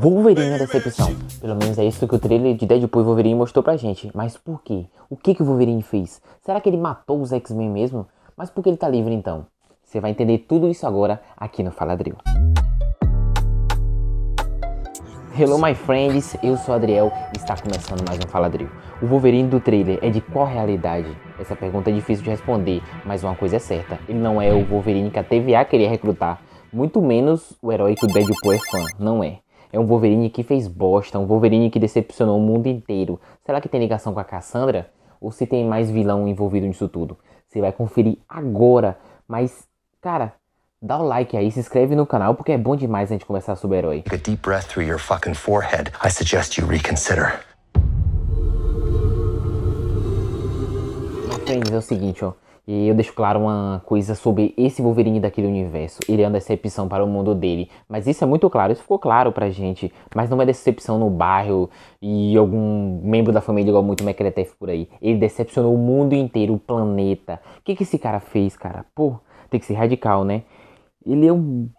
Wolverine é decepção. Pelo menos é isso que o trailer de Deadpool e Wolverine mostrou pra gente. Mas por quê? O que, que o Wolverine fez? Será que ele matou os X-Men mesmo? Mas por que ele tá livre então? Você vai entender tudo isso agora aqui no Faladril. Hello my friends, eu sou Adriel e está começando mais um Faladril. O Wolverine do trailer é de qual realidade? Essa pergunta é difícil de responder, mas uma coisa é certa, ele não é o Wolverine que a TVA queria recrutar muito menos o herói que o Deadpool é fã, não é. É um Wolverine que fez bosta, um Wolverine que decepcionou o mundo inteiro. Será que tem ligação com a Cassandra? Ou se tem mais vilão envolvido nisso tudo? Você vai conferir agora. Mas, cara, Dá o like aí, se inscreve no canal porque é bom demais a gente conversar sobre herói. Take a deep breath through your fucking forehead. I suggest you reconsider. Aprendes é o seguinte, ó. E eu deixo claro uma coisa sobre esse Wolverine daquele universo. Ele é uma decepção para o mundo dele. Mas isso é muito claro, isso ficou claro pra gente. Mas não é decepção no bairro e algum membro da família igual muito Mecretef por aí. Ele decepcionou o mundo inteiro, o planeta. O que, que esse cara fez, cara? Pô, tem que ser radical, né? Ele é um,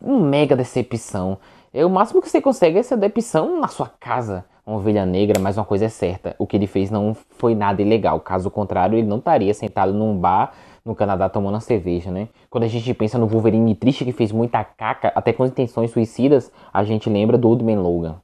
um mega decepção. É o máximo que você consegue é essa decepção na sua casa uma ovelha negra, mas uma coisa é certa: o que ele fez não foi nada ilegal. Caso contrário, ele não estaria sentado num bar no Canadá tomando uma cerveja, né? Quando a gente pensa no Wolverine triste que fez muita caca, até com intenções suicidas, a gente lembra do Old Man Logan.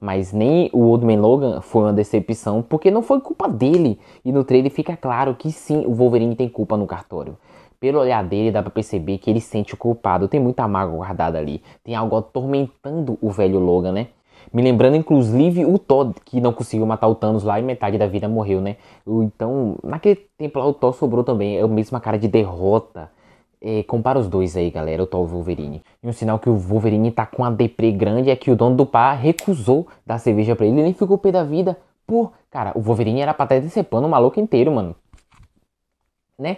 Mas nem o Old Man Logan foi uma decepção, porque não foi culpa dele. E no trailer fica claro que sim, o Wolverine tem culpa no cartório. Pelo olhar dele dá para perceber que ele sente o culpado, tem muita mágoa guardada ali. Tem algo atormentando o velho Logan, né? Me lembrando, inclusive, o Todd, que não conseguiu matar o Thanos lá e metade da vida morreu, né? Então, naquele tempo lá, o Thor sobrou também. É a mesma cara de derrota. É, compara os dois aí, galera, o Thor e o Wolverine. E um sinal que o Wolverine tá com uma deprê grande é que o dono do par recusou dar cerveja para ele. Ele nem ficou pé da vida. Pô, cara, o Wolverine era pra estar tá decepando o maluco inteiro, mano. Né?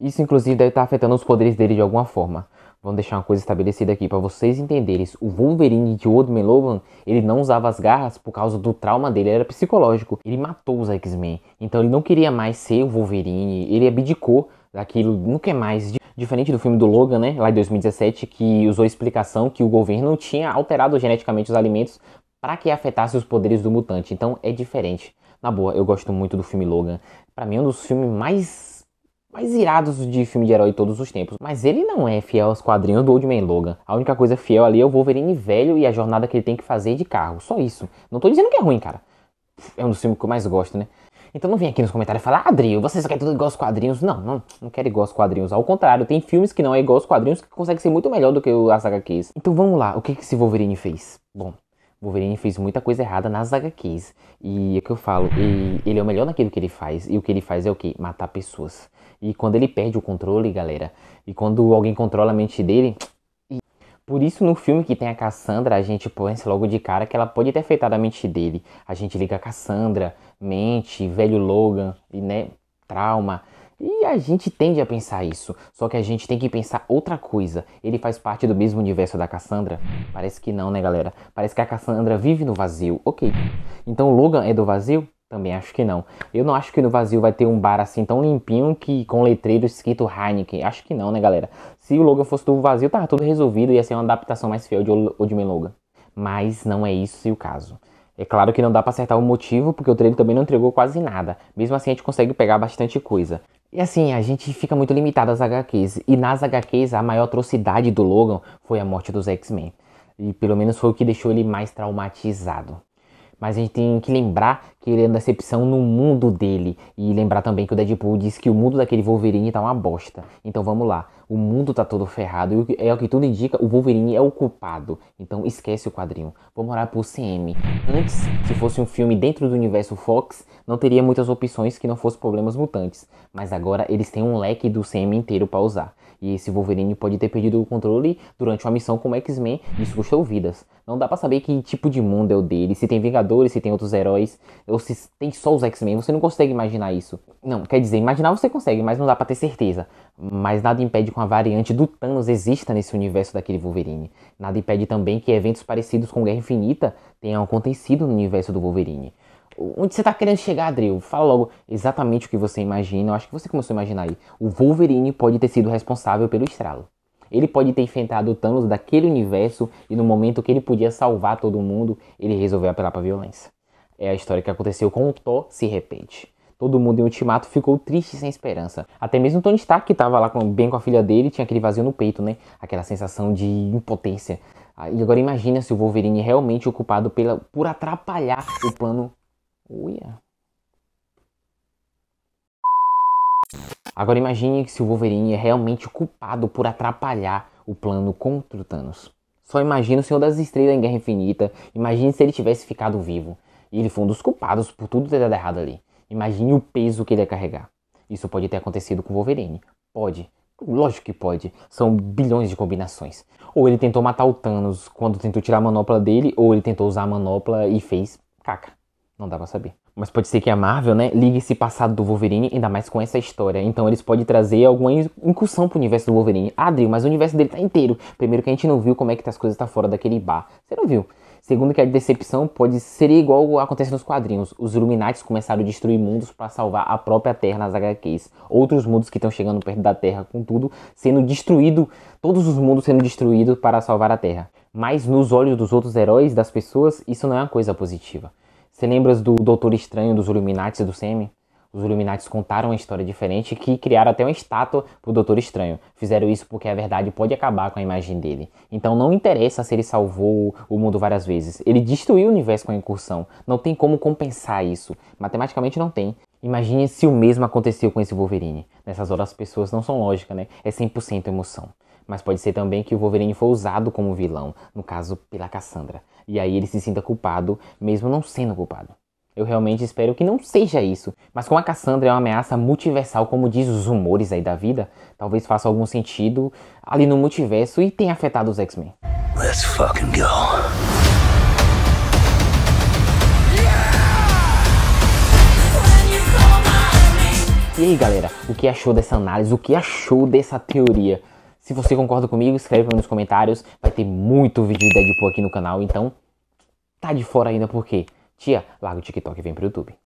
Isso, inclusive, deve estar tá afetando os poderes dele de alguma forma. Vamos deixar uma coisa estabelecida aqui para vocês entenderem. O Wolverine de Old Logan, ele não usava as garras por causa do trauma dele, era psicológico. Ele matou os X-Men. Então ele não queria mais ser o Wolverine, ele abdicou daquilo, não é mais. Diferente do filme do Logan, né, lá em 2017, que usou a explicação que o governo tinha alterado geneticamente os alimentos para que afetasse os poderes do mutante. Então é diferente. Na boa, eu gosto muito do filme Logan. Para mim é um dos filmes mais mais irados de filme de herói todos os tempos. Mas ele não é fiel aos quadrinhos do Old Man Logan. A única coisa fiel ali é o Wolverine velho e a jornada que ele tem que fazer de carro. Só isso. Não tô dizendo que é ruim, cara. É um dos filmes que eu mais gosto, né? Então não vem aqui nos comentários falar, Adril, você só quer tudo igual aos quadrinhos. Não, não, não quero igual aos quadrinhos. Ao contrário, tem filmes que não é igual aos quadrinhos que conseguem ser muito melhor do que as HQs. Então vamos lá, o que, que esse Wolverine fez? Bom, Wolverine fez muita coisa errada nas HQs. E é o que eu falo, ele é o melhor naquilo que ele faz. E o que ele faz é o quê? Matar pessoas. E quando ele perde o controle, galera, e quando alguém controla a mente dele. Por isso, no filme que tem a Cassandra, a gente pensa logo de cara que ela pode ter afetado a mente dele. A gente liga a Cassandra, mente, velho Logan, e né, trauma. E a gente tende a pensar isso, só que a gente tem que pensar outra coisa. Ele faz parte do mesmo universo da Cassandra? Parece que não, né, galera? Parece que a Cassandra vive no vazio. OK. Então o Logan é do vazio? Também acho que não. Eu não acho que no vazio vai ter um bar assim tão limpinho que com letreiro escrito Heineken. Acho que não, né, galera? Se o Logan fosse do vazio, tava tudo resolvido, ia ser uma adaptação mais fiel de Old Man Logan. Mas não é isso o caso. É claro que não dá para acertar o motivo, porque o trailer também não entregou quase nada. Mesmo assim, a gente consegue pegar bastante coisa. E assim, a gente fica muito limitado às HQs. E nas HQs, a maior atrocidade do Logan foi a morte dos X-Men. E pelo menos foi o que deixou ele mais traumatizado. Mas a gente tem que lembrar querendo decepção no mundo dele. E lembrar também que o Deadpool disse que o mundo daquele Wolverine tá uma bosta. Então vamos lá, o mundo tá todo ferrado e é o que tudo indica, o Wolverine é o culpado. Então esquece o quadrinho. Vamos orar pro CM. Antes, se fosse um filme dentro do universo Fox, não teria muitas opções que não fossem problemas mutantes. Mas agora eles têm um leque do CM inteiro para usar. E esse Wolverine pode ter perdido o controle durante uma missão como X-Men e isso custou vidas. Não dá para saber que tipo de mundo é o dele, se tem Vingadores, se tem outros heróis ou se tem só os X-Men, você não consegue imaginar isso. Não, quer dizer, imaginar você consegue, mas não dá para ter certeza. Mas nada impede que uma variante do Thanos exista nesse universo daquele Wolverine. Nada impede também que eventos parecidos com Guerra Infinita tenham acontecido no universo do Wolverine. Onde você tá querendo chegar, Adriel? Fala logo exatamente o que você imagina. Eu acho que você começou a imaginar aí. O Wolverine pode ter sido responsável pelo estralo. Ele pode ter enfrentado o Thanos daquele universo e no momento que ele podia salvar todo mundo, ele resolveu apelar pra violência. É a história que aconteceu com o Thor se repete. Todo mundo em Ultimato ficou triste sem esperança. Até mesmo Tony Stark, que estava lá com, bem com a filha dele, tinha aquele vazio no peito, né? Aquela sensação de impotência. Ah, e agora imagina se o Wolverine é realmente ocupado pela, por atrapalhar o plano. Uia. Agora imagine se o Wolverine é realmente culpado por atrapalhar o plano contra o Thanos. Só imagina o Senhor das Estrelas em Guerra Infinita. Imagine se ele tivesse ficado vivo. E ele foi um dos culpados por tudo ter dado errado ali. Imagine o peso que ele ia carregar. Isso pode ter acontecido com o Wolverine. Pode. Lógico que pode. São bilhões de combinações. Ou ele tentou matar o Thanos quando tentou tirar a manopla dele, ou ele tentou usar a manopla e fez caca. Não dá pra saber. Mas pode ser que a Marvel, né, ligue esse passado do Wolverine, ainda mais com essa história. Então eles podem trazer alguma incursão pro universo do Wolverine. Ah, Drill, mas o universo dele tá inteiro. Primeiro que a gente não viu como é que tá as coisas tá fora daquele bar. Você não viu. Segundo que a decepção pode ser igual ao que acontece nos quadrinhos. Os Illuminati começaram a destruir mundos para salvar a própria Terra nas HQs. Outros mundos que estão chegando perto da Terra, contudo, sendo destruído, todos os mundos sendo destruídos para salvar a Terra. Mas nos olhos dos outros heróis, das pessoas, isso não é uma coisa positiva. Você lembra do Doutor Estranho, dos Illuminati e do Semi? Os Illuminati contaram uma história diferente que criaram até uma estátua pro Doutor Estranho. Fizeram isso porque a verdade pode acabar com a imagem dele. Então não interessa se ele salvou o mundo várias vezes. Ele destruiu o universo com a incursão. Não tem como compensar isso. Matematicamente não tem. Imagine se o mesmo aconteceu com esse Wolverine. Nessas horas as pessoas não são lógica, né? É 100% emoção. Mas pode ser também que o Wolverine foi usado como vilão, no caso pela Cassandra. E aí ele se sinta culpado, mesmo não sendo culpado. Eu realmente espero que não seja isso, mas como a Cassandra é uma ameaça multiversal, como diz os rumores aí da vida, talvez faça algum sentido ali no multiverso e tenha afetado os X-Men. Let's fucking go. E aí galera, o que achou dessa análise? O que achou dessa teoria? Se você concorda comigo, escreve nos comentários. Vai ter muito vídeo de Deadpool aqui no canal, então tá de fora ainda porque Tia, larga o TikTok e vem pro YouTube.